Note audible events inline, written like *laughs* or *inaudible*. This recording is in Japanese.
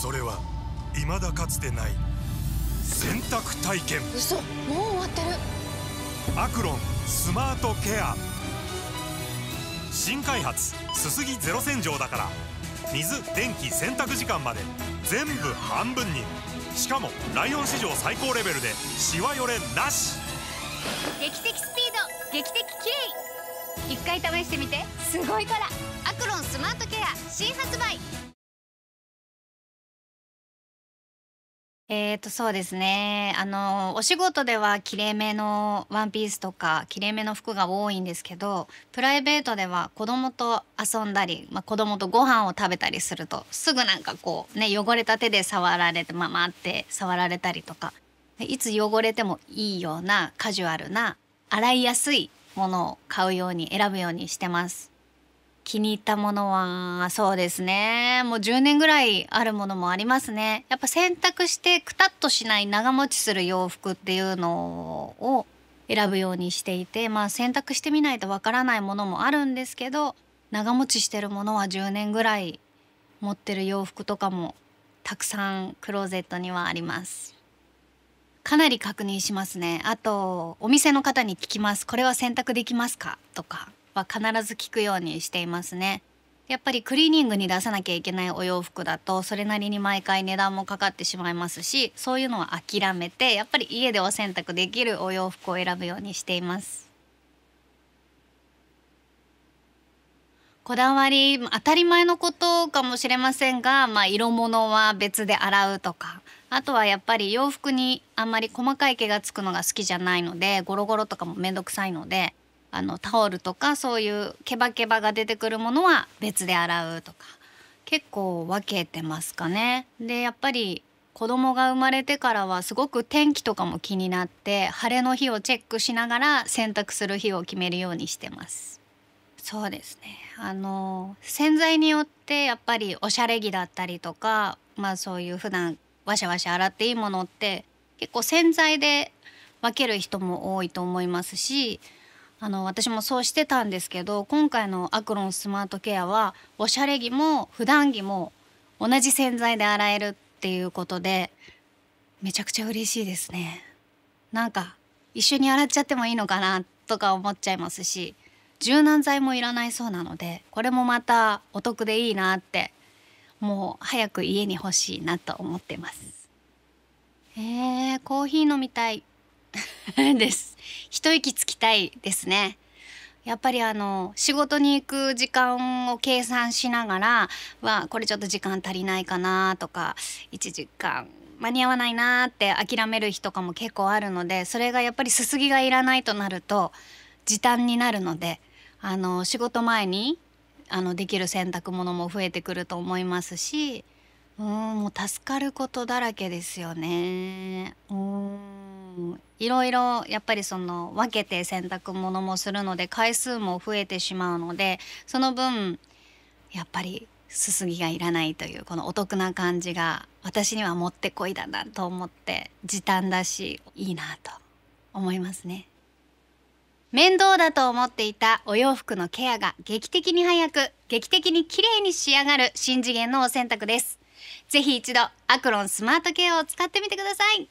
それは未だかつてない洗濯体験嘘もう終わってるアクロンスマートケア新開発すすぎゼロ洗浄だから水電気洗濯時間まで全部半分にしかもライオン史上最高レベルでしわよれなし劇的スピード劇的キレイ一回試してみてすごいから「アクロンスマートケア」新発売えーと、そうですね。あの、お仕事ではきれいめのワンピースとか、きれいめの服が多いんですけど、プライベートでは子供と遊んだり、まあ、子供とご飯を食べたりすると、すぐなんかこう、ね、汚れた手で触られて、ままって触られたりとか、いつ汚れてもいいようなカジュアルな、洗いやすいものを買うように選ぶようにしてます。気に入ったものはそうですねもう10年ぐらいあるものもありますねやっぱ洗濯してくたっとしない長持ちする洋服っていうのを選ぶようにしていてまあ洗濯してみないとわからないものもあるんですけど長持ちしてるものは10年ぐらい持ってる洋服とかもたくさんクローゼットにはありますかなり確認しますねあとお店の方に聞きますこれは洗濯できますかとかぱ必ず聞くようにしていますね。やっぱりクリーニングに出さなきゃいけないお洋服だとそれなりに毎回値段もかかってしまいますしそういうのは諦めてやっぱり家でお洗濯できるお洋服を選ぶようにしています。こだわり当たり前のことかもしれませんが、まあ、色物は別で洗うとかあとはやっぱり洋服にあんまり細かい毛がつくのが好きじゃないのでゴロゴロとかも面倒くさいのであのタオルとかそういうケバケバが出てくるものは別で洗うとか結構分けてますかね。でやっぱり子供が生まれてからはすごく天気とかも気になって晴れの日をチェックしながら洗濯する日を決めるようにしてます。そうですねあの洗剤によってやっぱりおしゃれ着だったりとかまあそういう普段わしゃわしゃ洗っていいものって結構洗剤で分ける人も多いと思いますしあの私もそうしてたんですけど今回のアクロンスマートケアはおしゃれ着も普段着も同じ洗剤で洗えるっていうことでめちゃくちゃ嬉しいですねなんか一緒に洗っちゃってもいいのかなとか思っちゃいますし柔軟剤もいらないそうなのでこれもまたお得でいいなってもう早く家に欲しいなと思ってますえー、コーヒー飲みたい *laughs* です。一息つきたいですね。やっぱりあの仕事に行く時間を計算しながらはこれちょっと時間足りないかなとか1時間間に合わないなって諦める日とかも結構あるのでそれがやっぱりすすぎがいらないとなると時短になるのであの仕事前にあのできる洗濯物も増えてくると思いますしうんもう助かることだらけですよね。うんいろいろやっぱりその分けて洗濯物もするので回数も増えてしまうのでその分やっぱりすすぎがいらないというこのお得な感じが私にはもってこいだなと思って時短だしいいなと思いますね面倒だと思っていたお洋服のケアが劇的に早く劇的に綺麗に仕上がる新次元のお洗濯ですぜひ一度アクロンスマートケアを使ってみてください